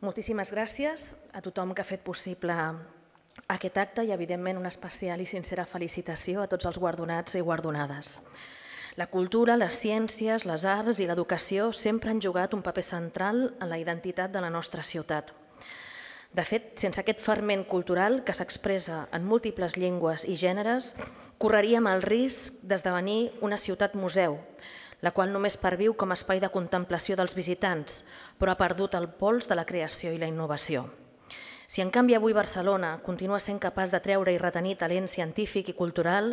Moltíssimes gràcies a tothom que ha fet possible aquest acte i, evidentment, una especial i sincera felicitació a tots els guardonats i guardonades. La cultura, les ciències, les arts i l'educació sempre han jugat un paper central en la identitat de la nostra ciutat. De fet, sense aquest ferment cultural que s'expressa en múltiples llengües i gèneres, correríem el risc d'esdevenir una ciutat museu, la qual només perviu com a espai de contemplació dels visitants, però ha perdut el pols de la creació i la innovació. Si en canvi avui Barcelona continua sent capaç de treure i retenir talent científic i cultural,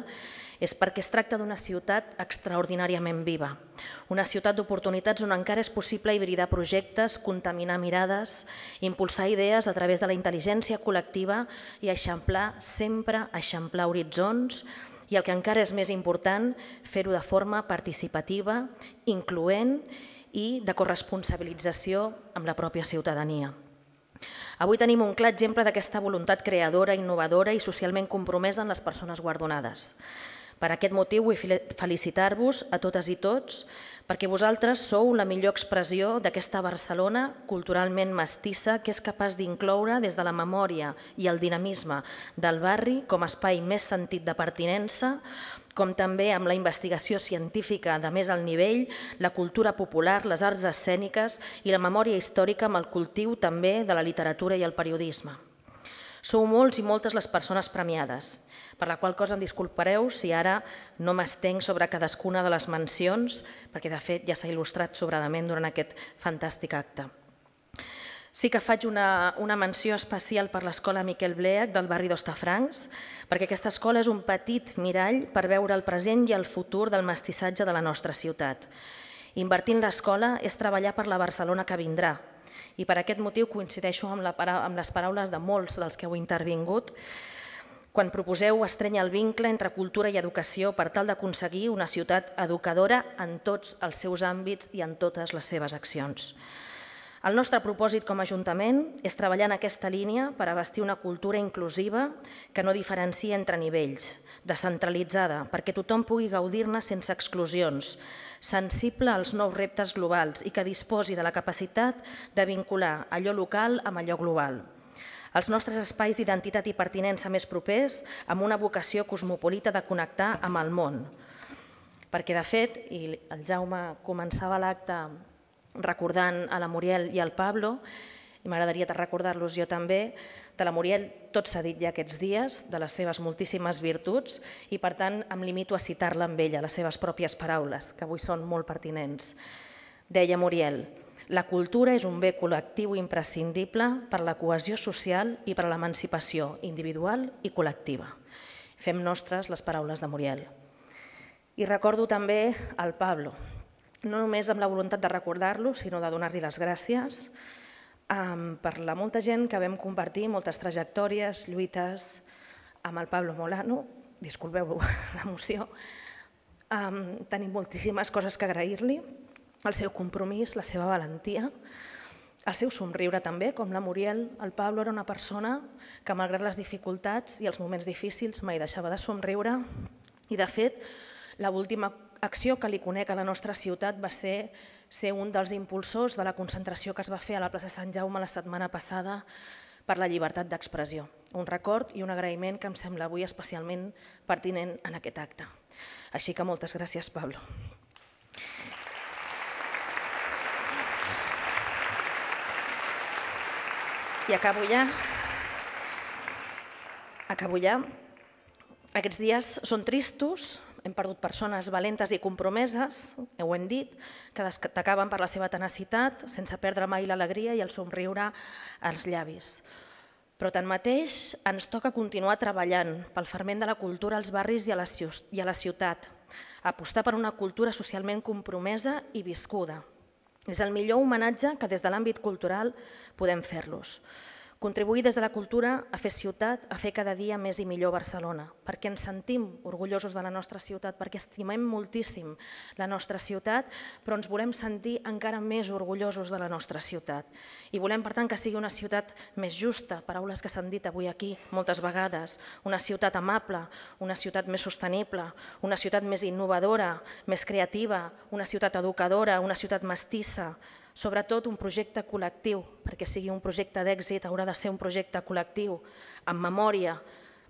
és perquè es tracta d'una ciutat extraordinàriament viva, una ciutat d'oportunitats on encara és possible hibridar projectes, contaminar mirades, impulsar idees a través de la intel·ligència col·lectiva i eixamplar, sempre eixamplar horitzons, i el que encara és més important, fer-ho de forma participativa, incloent i de corresponsabilització amb la pròpia ciutadania. Avui tenim un clar exemple d'aquesta voluntat creadora, innovadora i socialment compromesa en les persones guardonades. Per aquest motiu vull felicitar-vos a totes i tots perquè vosaltres sou la millor expressió d'aquesta Barcelona culturalment mestissa que és capaç d'incloure des de la memòria i el dinamisme del barri com a espai més sentit de pertinença, com també amb la investigació científica de més al nivell, la cultura popular, les arts escèniques i la memòria històrica amb el cultiu també de la literatura i el periodisme. Sou molts i moltes les persones premiades, per la qual cosa em disculpareu si ara no m'estenc sobre cadascuna de les mencions, perquè de fet ja s'ha il·lustrat sobradament durant aquest fantàstic acte. Sí que faig una, una menció especial per l'Escola Miquel Bleach del barri d'Ostafrancs, perquè aquesta escola és un petit mirall per veure el present i el futur del mestissatge de la nostra ciutat. Invertir en l'escola és treballar per la Barcelona que vindrà, i per aquest motiu coincideixo amb, les paraules de molts dels que heu intervingut quan proposeu estrenyar el vincle entre cultura i educació per tal d'aconseguir una ciutat educadora en tots els seus àmbits i en totes les seves accions. El nostre propòsit com a Ajuntament és treballar en aquesta línia per abastir una cultura inclusiva que no diferencia entre nivells, descentralitzada, perquè tothom pugui gaudir-ne sense exclusions, sensible als nous reptes globals i que disposi de la capacitat de vincular allò local amb allò global. Els nostres espais d'identitat i pertinença més propers amb una vocació cosmopolita de connectar amb el món. Perquè, de fet, i el Jaume començava l'acte recordant a la Muriel i al Pablo, i m'agradaria recordar-los jo també, de la Muriel tot s'ha dit ja aquests dies, de les seves moltíssimes virtuts, i per tant em limito a citar-la amb ella, les seves pròpies paraules, que avui són molt pertinents. Deia Muriel, la cultura és un bé col·lectiu imprescindible per la cohesió social i per a l'emancipació individual i col·lectiva. Fem nostres les paraules de Muriel. I recordo també el Pablo, no només amb la voluntat de recordar-lo, sinó de donar-li les gràcies um, per la molta gent que vam compartir moltes trajectòries, lluites amb el Pablo Molano, disculpeu l'emoció, um, ehm, tenim moltíssimes coses que agrair-li, el seu compromís, la seva valentia, el seu somriure també, com la Muriel, el Pablo era una persona que malgrat les dificultats i els moments difícils mai deixava de somriure i de fet l'última acció que li conec a la nostra ciutat va ser ser un dels impulsors de la concentració que es va fer a la plaça Sant Jaume la setmana passada per la llibertat d'expressió. Un record i un agraïment que em sembla avui especialment pertinent en aquest acte. Així que moltes gràcies, Pablo. I acabo ja. Acabo ja. Aquests dies són tristos, hem perdut persones valentes i compromeses, ho hem dit, que destacaven per la seva tenacitat, sense perdre mai l'alegria i el somriure als llavis. Però tanmateix ens toca continuar treballant pel ferment de la cultura als barris i a la, i a la ciutat, apostar per una cultura socialment compromesa i viscuda. És el millor homenatge que des de l'àmbit cultural podem fer-los. Contribuir des de la cultura a fer ciutat, a fer cada dia més i millor Barcelona, perquè ens sentim orgullosos de la nostra ciutat, perquè estimem moltíssim la nostra ciutat, però ens volem sentir encara més orgullosos de la nostra ciutat. I volem, per tant, que sigui una ciutat més justa, paraules que s'han dit avui aquí moltes vegades, una ciutat amable, una ciutat més sostenible, una ciutat més innovadora, més creativa, una ciutat educadora, una ciutat mestissa, sobretot un projecte col·lectiu, perquè sigui un projecte d'èxit haurà de ser un projecte col·lectiu, amb memòria,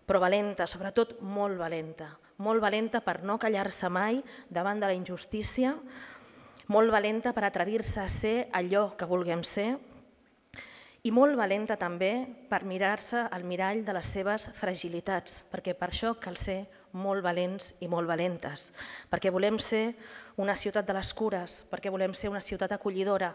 però valenta, sobretot molt valenta, molt valenta per no callar-se mai davant de la injustícia, molt valenta per atrevir-se a ser allò que vulguem ser i molt valenta també per mirar-se al mirall de les seves fragilitats, perquè per això cal ser molt valents i molt valentes, perquè volem ser una ciutat de les cures, perquè volem ser una ciutat acollidora,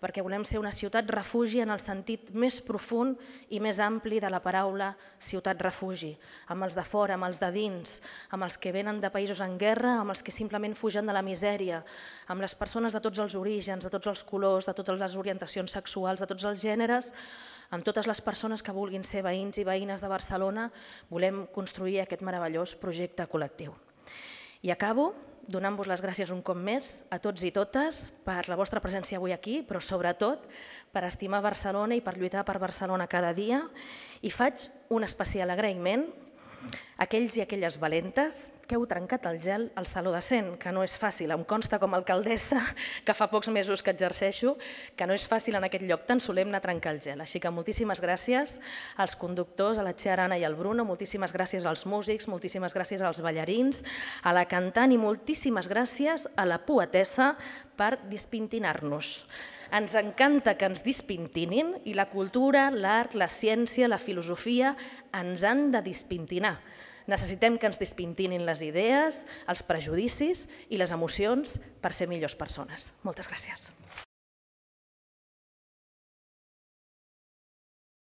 perquè volem ser una ciutat refugi en el sentit més profund i més ampli de la paraula ciutat refugi, amb els de fora, amb els de dins, amb els que venen de països en guerra, amb els que simplement fugen de la misèria, amb les persones de tots els orígens, de tots els colors, de totes les orientacions sexuals, de tots els gèneres, amb totes les persones que vulguin ser veïns i veïnes de Barcelona, volem construir aquest meravellós projecte col·lectiu. I acabo donant-vos les gràcies un cop més a tots i totes per la vostra presència avui aquí, però sobretot per estimar Barcelona i per lluitar per Barcelona cada dia. I faig un especial agraïment aquells i aquelles valentes que heu trencat el gel al Saló de Cent, que no és fàcil, em consta com a alcaldessa, que fa pocs mesos que exerceixo, que no és fàcil en aquest lloc tan solemne trencar el gel. Així que moltíssimes gràcies als conductors, a la Txea Arana i al Bruno, moltíssimes gràcies als músics, moltíssimes gràcies als ballarins, a la cantant i moltíssimes gràcies a la poetessa per dispintinar-nos. Ens encanta que ens dispintinin i la cultura, l'art, la ciència, la filosofia ens han de dispintinar. Necessitem que ens despintinin les idees, els prejudicis i les emocions per ser millors persones. Moltes gràcies.